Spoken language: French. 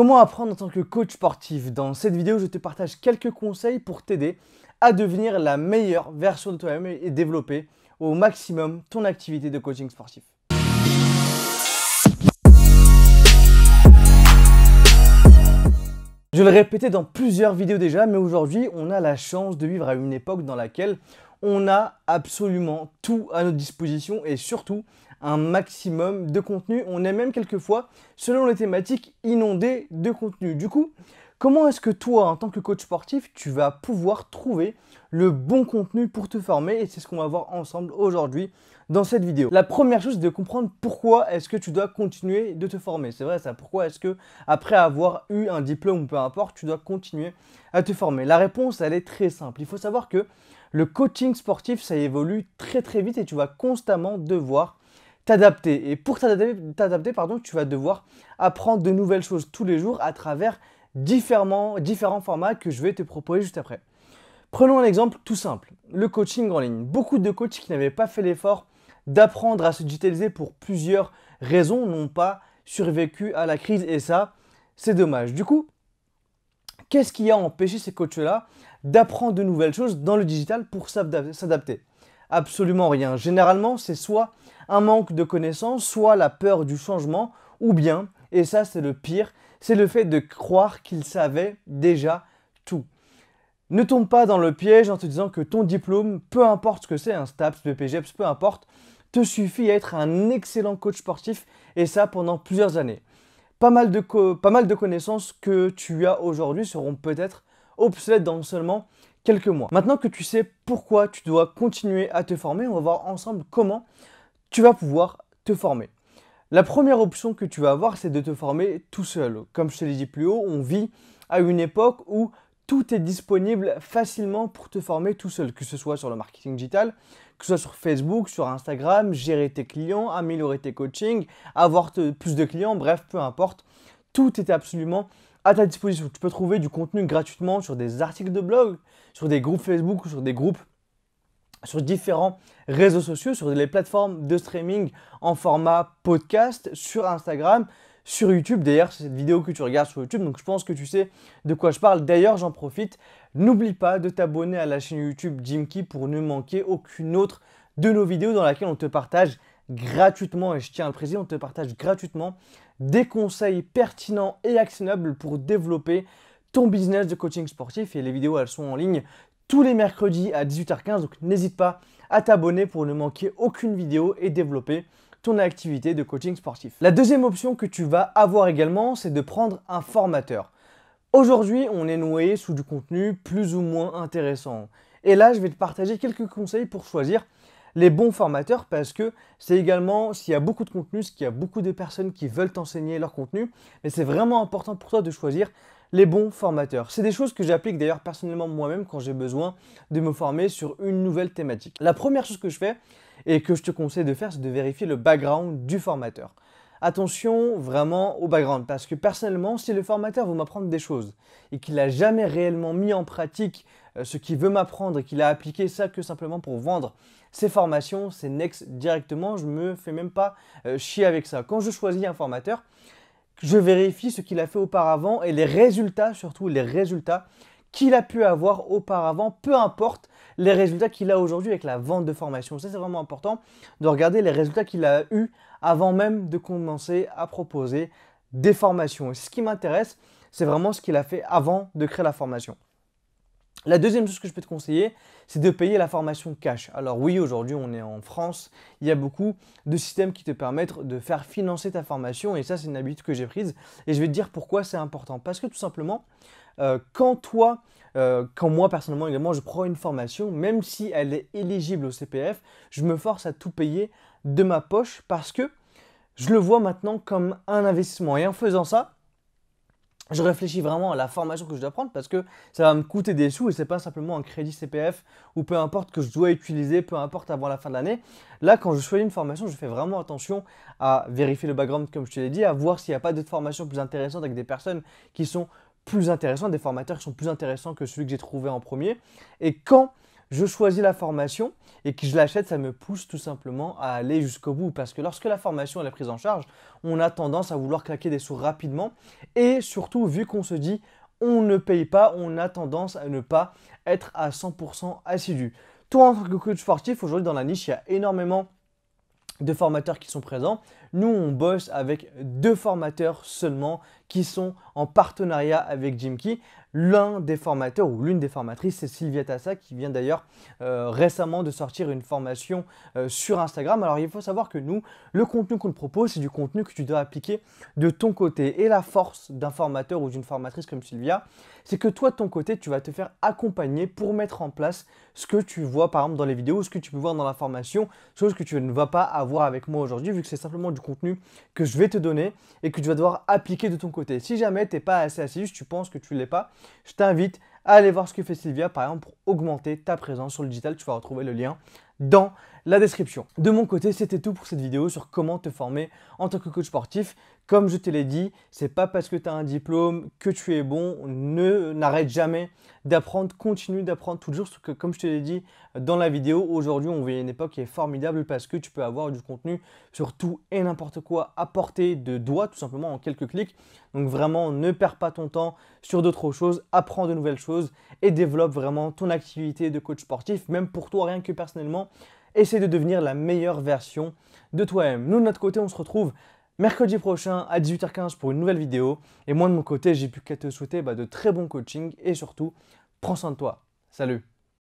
Comment apprendre en tant que coach sportif Dans cette vidéo, je te partage quelques conseils pour t'aider à devenir la meilleure version de toi-même et développer au maximum ton activité de coaching sportif. Je le répétais dans plusieurs vidéos déjà, mais aujourd'hui, on a la chance de vivre à une époque dans laquelle on a absolument tout à notre disposition et surtout un maximum de contenu. On est même quelquefois, selon les thématiques, inondé de contenu. Du coup, Comment est-ce que toi, en tant que coach sportif, tu vas pouvoir trouver le bon contenu pour te former Et c'est ce qu'on va voir ensemble aujourd'hui dans cette vidéo. La première chose, c'est de comprendre pourquoi est-ce que tu dois continuer de te former. C'est vrai ça, pourquoi est-ce que après avoir eu un diplôme ou peu importe, tu dois continuer à te former La réponse, elle est très simple. Il faut savoir que le coaching sportif, ça évolue très très vite et tu vas constamment devoir t'adapter. Et pour t'adapter, pardon, tu vas devoir apprendre de nouvelles choses tous les jours à travers différents formats que je vais te proposer juste après. Prenons un exemple tout simple, le coaching en ligne. Beaucoup de coachs qui n'avaient pas fait l'effort d'apprendre à se digitaliser pour plusieurs raisons n'ont pas survécu à la crise et ça, c'est dommage. Du coup, qu'est-ce qui a empêché ces coachs-là d'apprendre de nouvelles choses dans le digital pour s'adapter Absolument rien. Généralement, c'est soit un manque de connaissances, soit la peur du changement, ou bien, et ça c'est le pire, c'est le fait de croire qu'il savait déjà tout. Ne tombe pas dans le piège en te disant que ton diplôme, peu importe ce que c'est, un STAPS, BPGEPS, peu importe, te suffit à être un excellent coach sportif et ça pendant plusieurs années. Pas mal de, pas mal de connaissances que tu as aujourd'hui seront peut-être obsolètes dans seulement quelques mois. Maintenant que tu sais pourquoi tu dois continuer à te former, on va voir ensemble comment tu vas pouvoir te former. La première option que tu vas avoir, c'est de te former tout seul. Comme je te l'ai dit plus haut, on vit à une époque où tout est disponible facilement pour te former tout seul, que ce soit sur le marketing digital, que ce soit sur Facebook, sur Instagram, gérer tes clients, améliorer tes coachings, avoir plus de clients, bref, peu importe. Tout est absolument à ta disposition. Tu peux trouver du contenu gratuitement sur des articles de blog, sur des groupes Facebook ou sur des groupes sur différents réseaux sociaux, sur les plateformes de streaming en format podcast, sur Instagram, sur YouTube. D'ailleurs, c'est cette vidéo que tu regardes sur YouTube, donc je pense que tu sais de quoi je parle. D'ailleurs, j'en profite. N'oublie pas de t'abonner à la chaîne YouTube Jimki pour ne manquer aucune autre de nos vidéos dans laquelle on te partage gratuitement, et je tiens à le préciser, on te partage gratuitement des conseils pertinents et actionnables pour développer ton business de coaching sportif et les vidéos elles sont en ligne tous les mercredis à 18h15. Donc n'hésite pas à t'abonner pour ne manquer aucune vidéo et développer ton activité de coaching sportif. La deuxième option que tu vas avoir également, c'est de prendre un formateur. Aujourd'hui, on est noyé sous du contenu plus ou moins intéressant. Et là, je vais te partager quelques conseils pour choisir les bons formateurs parce que c'est également s'il y a beaucoup de contenu, s'il y a beaucoup de personnes qui veulent t'enseigner leur contenu, mais c'est vraiment important pour toi de choisir les bons formateurs. C'est des choses que j'applique d'ailleurs personnellement moi-même quand j'ai besoin de me former sur une nouvelle thématique. La première chose que je fais et que je te conseille de faire, c'est de vérifier le background du formateur. Attention vraiment au background, parce que personnellement, si le formateur veut m'apprendre des choses et qu'il n'a jamais réellement mis en pratique euh, ce qu'il veut m'apprendre et qu'il a appliqué ça que simplement pour vendre ses formations, ses next directement, je me fais même pas euh, chier avec ça. Quand je choisis un formateur, je vérifie ce qu'il a fait auparavant et les résultats, surtout les résultats qu'il a pu avoir auparavant, peu importe les résultats qu'il a aujourd'hui avec la vente de formation. Ça, c'est vraiment important de regarder les résultats qu'il a eu avant même de commencer à proposer des formations. Et ce qui m'intéresse, c'est vraiment ce qu'il a fait avant de créer la formation. La deuxième chose que je peux te conseiller, c'est de payer la formation cash. Alors oui, aujourd'hui, on est en France, il y a beaucoup de systèmes qui te permettent de faire financer ta formation, et ça, c'est une habitude que j'ai prise, et je vais te dire pourquoi c'est important. Parce que tout simplement, euh, quand toi, euh, quand moi personnellement également, je prends une formation, même si elle est éligible au CPF, je me force à tout payer de ma poche parce que je le vois maintenant comme un investissement. Et en faisant ça, je réfléchis vraiment à la formation que je dois prendre parce que ça va me coûter des sous et c'est pas simplement un crédit CPF ou peu importe que je dois utiliser, peu importe avant la fin de l'année. Là, quand je choisis une formation, je fais vraiment attention à vérifier le background comme je te l'ai dit, à voir s'il n'y a pas d'autres formations plus intéressantes avec des personnes qui sont plus intéressantes, des formateurs qui sont plus intéressants que celui que j'ai trouvé en premier. Et quand je choisis la formation et que je l'achète, ça me pousse tout simplement à aller jusqu'au bout. Parce que lorsque la formation est prise en charge, on a tendance à vouloir claquer des sous rapidement. Et surtout, vu qu'on se dit on ne paye pas, on a tendance à ne pas être à 100% assidu. Toi, en tant que coach sportif, aujourd'hui dans la niche, il y a énormément de formateurs qui sont présents. Nous, on bosse avec deux formateurs seulement qui sont en partenariat avec Jim Key. L'un des formateurs ou l'une des formatrices, c'est Sylvia Tassa, qui vient d'ailleurs euh, récemment de sortir une formation euh, sur Instagram. Alors il faut savoir que nous, le contenu qu'on propose, c'est du contenu que tu dois appliquer de ton côté. Et la force d'un formateur ou d'une formatrice comme Sylvia, c'est que toi, de ton côté, tu vas te faire accompagner pour mettre en place ce que tu vois par exemple dans les vidéos, ce que tu peux voir dans la formation, chose que tu ne vas pas avoir avec moi aujourd'hui, vu que c'est simplement du contenu que je vais te donner et que tu vas devoir appliquer de ton côté. Si jamais tu n'es pas assez assise, tu penses que tu l'es pas, je t'invite à aller voir ce que fait Sylvia par exemple pour augmenter ta présence sur le digital. Tu vas retrouver le lien dans la description. De mon côté, c'était tout pour cette vidéo sur comment te former en tant que coach sportif. Comme je te l'ai dit, n'est pas parce que tu as un diplôme que tu es bon. Ne n'arrête jamais d'apprendre, continue d'apprendre toujours que comme je te l'ai dit dans la vidéo, aujourd'hui, on vit une époque qui est formidable parce que tu peux avoir du contenu sur tout et n'importe quoi à portée de doigts tout simplement en quelques clics. Donc vraiment, ne perds pas ton temps sur d'autres choses, apprends de nouvelles choses et développe vraiment ton activité de coach sportif même pour toi rien que personnellement Essaye de devenir la meilleure version de toi-même. Nous, de notre côté, on se retrouve mercredi prochain à 18h15 pour une nouvelle vidéo. Et moi, de mon côté, j'ai plus qu'à te souhaiter bah, de très bons coachings et surtout, prends soin de toi. Salut